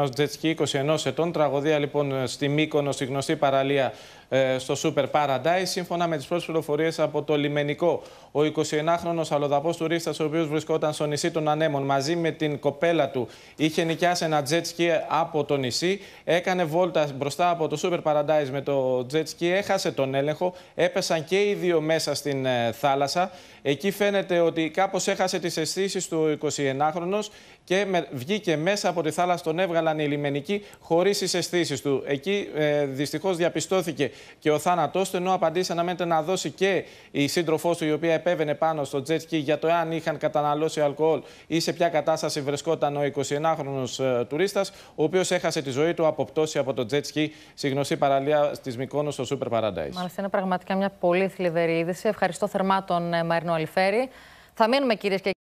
Ένα τζετσκι 21 ετών, τραγωδία λοιπόν στη Μύκονο, στη γνωστή παραλία ε, στο Super Paradise. Σύμφωνα με τις πρώτες πληροφορίες από το λιμενικό, ο 21 χρονο αλλοδαπός τουρίστας, ο οποίος βρισκόταν στο νησί των Ανέμων μαζί με την κοπέλα του, είχε νοικιάσει ένα jet από το νησί. Έκανε βόλτα μπροστά από το Super Paradise με το jet ski, έχασε τον έλεγχο. Έπεσαν και οι δύο μέσα στην ε, θάλασσα. Εκεί φαίνεται ότι κάπως έχασε τις αισθήσεις του 29χρονο και βγήκε μέσα από τη θάλασσα, τον έβγαλε λιμενικοί χωρίς τις αισθήσεις του. Εκεί ε, δυστυχώς διαπιστώθηκε και ο θάνατός του, ενώ απαντήσει αναμένεται να δώσει και η σύντροφός του, η οποία επέβαινε πάνω στο jet ski για το εάν είχαν καταναλώσει αλκοόλ ή σε ποια κατάσταση βρισκόταν ο 29χρονο ε, τουρίστας, ο οποίος έχασε τη ζωή του από πτώση από το jet ski στη γνωστή παραλία της Μικόνο στο Super Paradise. Μάλιστα, είναι πραγματικά μια πολύ θλιβερή είδηση. Ευχαριστώ θερμά τον ε, Μαρινό Αλιφέρη. Θα μείνουμε κυρίες και